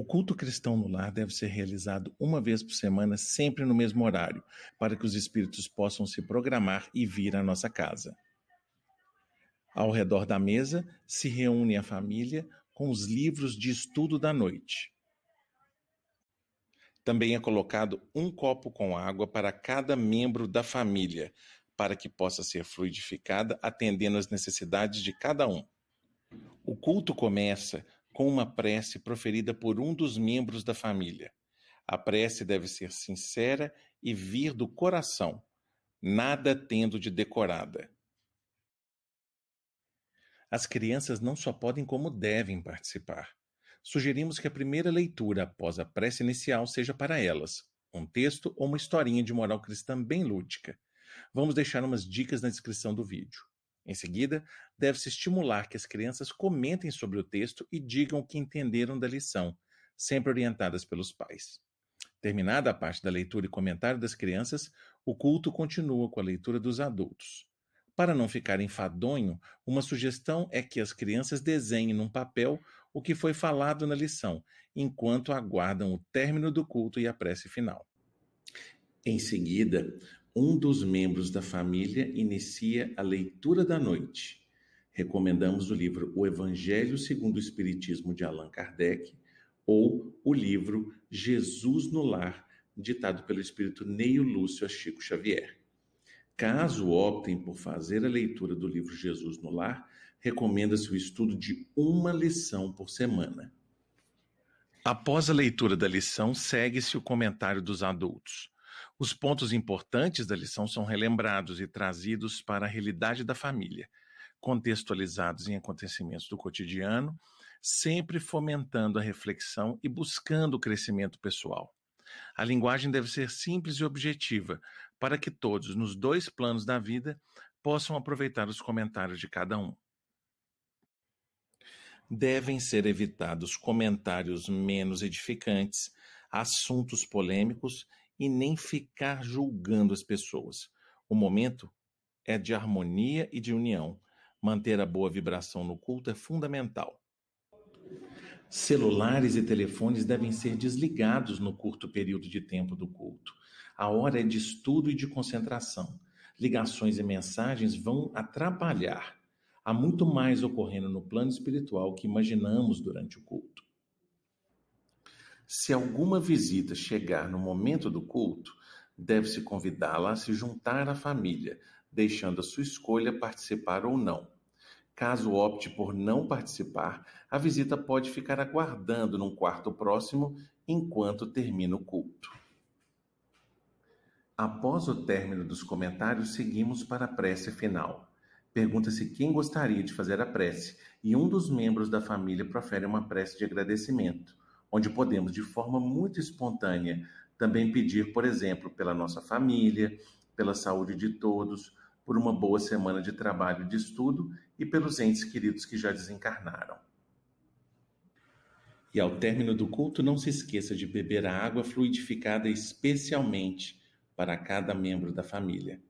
O culto cristão no lar deve ser realizado uma vez por semana, sempre no mesmo horário, para que os espíritos possam se programar e vir à nossa casa. Ao redor da mesa se reúne a família com os livros de estudo da noite. Também é colocado um copo com água para cada membro da família, para que possa ser fluidificada atendendo às necessidades de cada um. O culto começa com uma prece proferida por um dos membros da família. A prece deve ser sincera e vir do coração, nada tendo de decorada. As crianças não só podem, como devem participar. Sugerimos que a primeira leitura após a prece inicial seja para elas, um texto ou uma historinha de moral cristã bem lúdica. Vamos deixar umas dicas na descrição do vídeo. Em seguida, deve-se estimular que as crianças comentem sobre o texto e digam o que entenderam da lição, sempre orientadas pelos pais. Terminada a parte da leitura e comentário das crianças, o culto continua com a leitura dos adultos. Para não ficar enfadonho, uma sugestão é que as crianças desenhem num papel o que foi falado na lição, enquanto aguardam o término do culto e a prece final. Em seguida, um dos membros da família inicia a leitura da noite. Recomendamos o livro O Evangelho segundo o Espiritismo de Allan Kardec ou o livro Jesus no Lar, ditado pelo espírito Neio Lúcio a Chico Xavier. Caso optem por fazer a leitura do livro Jesus no Lar, recomenda-se o estudo de uma lição por semana. Após a leitura da lição, segue-se o comentário dos adultos. Os pontos importantes da lição são relembrados e trazidos para a realidade da família, contextualizados em acontecimentos do cotidiano, sempre fomentando a reflexão e buscando o crescimento pessoal. A linguagem deve ser simples e objetiva, para que todos, nos dois planos da vida, possam aproveitar os comentários de cada um. Devem ser evitados comentários menos edificantes, assuntos polêmicos e nem ficar julgando as pessoas. O momento é de harmonia e de união. Manter a boa vibração no culto é fundamental. Celulares e telefones devem ser desligados no curto período de tempo do culto. A hora é de estudo e de concentração. Ligações e mensagens vão atrapalhar. Há muito mais ocorrendo no plano espiritual que imaginamos durante o culto. Se alguma visita chegar no momento do culto, deve-se convidá-la a se juntar à família, deixando a sua escolha participar ou não. Caso opte por não participar, a visita pode ficar aguardando num quarto próximo enquanto termina o culto. Após o término dos comentários, seguimos para a prece final. Pergunta-se quem gostaria de fazer a prece, e um dos membros da família profere uma prece de agradecimento onde podemos, de forma muito espontânea, também pedir, por exemplo, pela nossa família, pela saúde de todos, por uma boa semana de trabalho e de estudo e pelos entes queridos que já desencarnaram. E ao término do culto, não se esqueça de beber a água fluidificada especialmente para cada membro da família.